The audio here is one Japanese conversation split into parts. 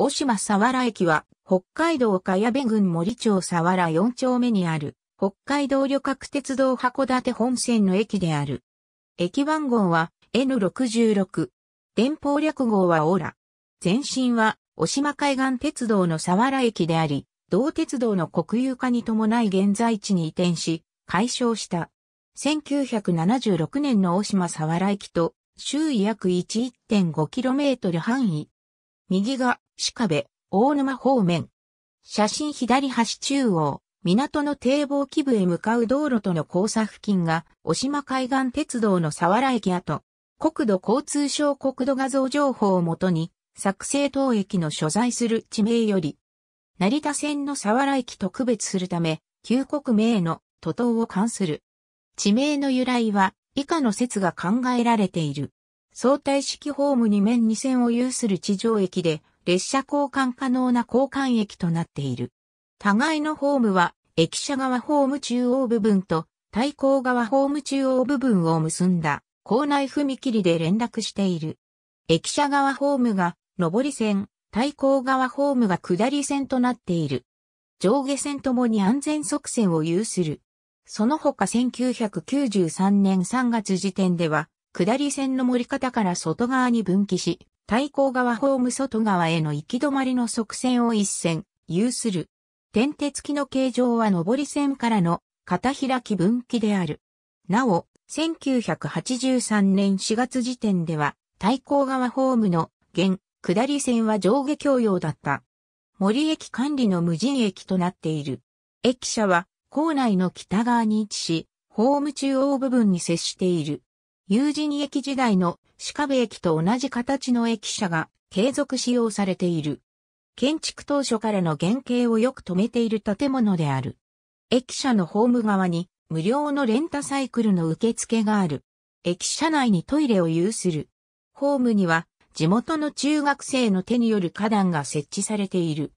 大島佐原駅は、北海道茅部郡森町佐原4丁目にある、北海道旅客鉄道函館本線の駅である。駅番号は N66。電報略号はオーラ。前身は、大島海岸鉄道の佐原駅であり、同鉄道の国有化に伴い現在地に移転し、解消した。1976年の大島佐原駅と、周囲約 11.5km 範囲。右が鹿部、大沼方面。写真左端中央、港の堤防基部へ向かう道路との交差付近が、お島海岸鉄道の佐原駅跡。国土交通省国土画像情報をもとに、作成等駅の所在する地名より、成田線の佐原駅と区別するため、旧国名の都東を冠する。地名の由来は、以下の説が考えられている。相対式ホーム2面2線を有する地上駅で、列車交換可能な交換駅となっている。互いのホームは、駅舎側ホーム中央部分と、対向側ホーム中央部分を結んだ、校内踏切で連絡している。駅舎側ホームが、上り線、対向側ホームが下り線となっている。上下線ともに安全側線を有する。その他1993年3月時点では、下り線の盛り方から外側に分岐し、対向側ホーム外側への行き止まりの側線を一線、有する。点手付きの形状は上り線からの片開き分岐である。なお、1983年4月時点では、対向側ホームの現、下り線は上下共用だった。森駅管理の無人駅となっている。駅舎は、構内の北側に位置し、ホーム中央部分に接している。友人駅時代の鹿部駅と同じ形の駅舎が継続使用されている。建築当初からの原型をよく止めている建物である。駅舎のホーム側に無料のレンタサイクルの受付がある。駅舎内にトイレを有する。ホームには地元の中学生の手による花壇が設置されている。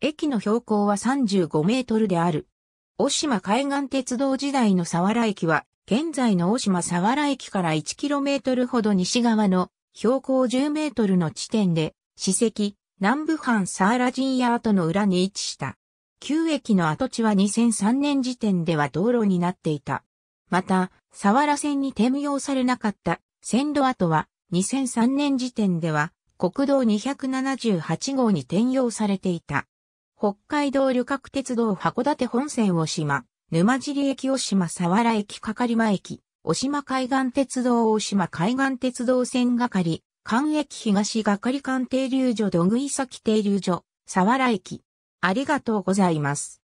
駅の標高は35メートルである。大島海岸鉄道時代の佐原駅は現在の大島佐原駅から 1km ほど西側の標高 10m の地点で、史跡、南部藩サーラ陣屋跡の裏に位置した。旧駅の跡地は2003年時点では道路になっていた。また、佐原線に転用されなかった線路跡は2003年時点では国道278号に転用されていた。北海道旅客鉄道函館本線を島、沼尻駅大島沢原駅係間駅、大島海岸鉄道大島海岸鉄道線係、関駅東係間停留所土食先停留所、沢原駅。ありがとうございます。